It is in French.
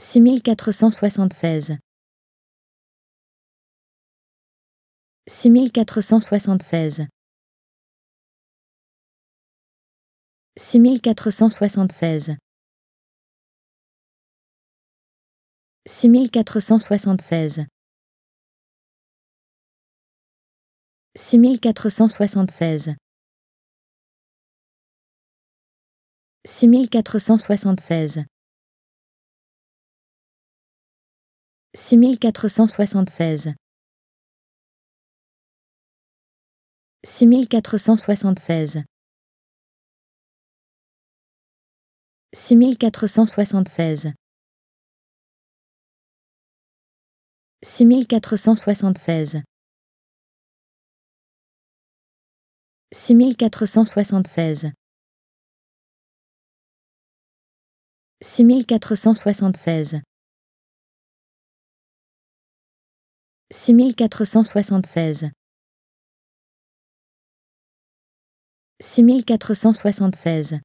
6476 6476 6476 6476 6476 6476 6476 6476 6476 6476 6476 6476 six mille quatre cent soixante-seize six mille quatre cent soixante-seize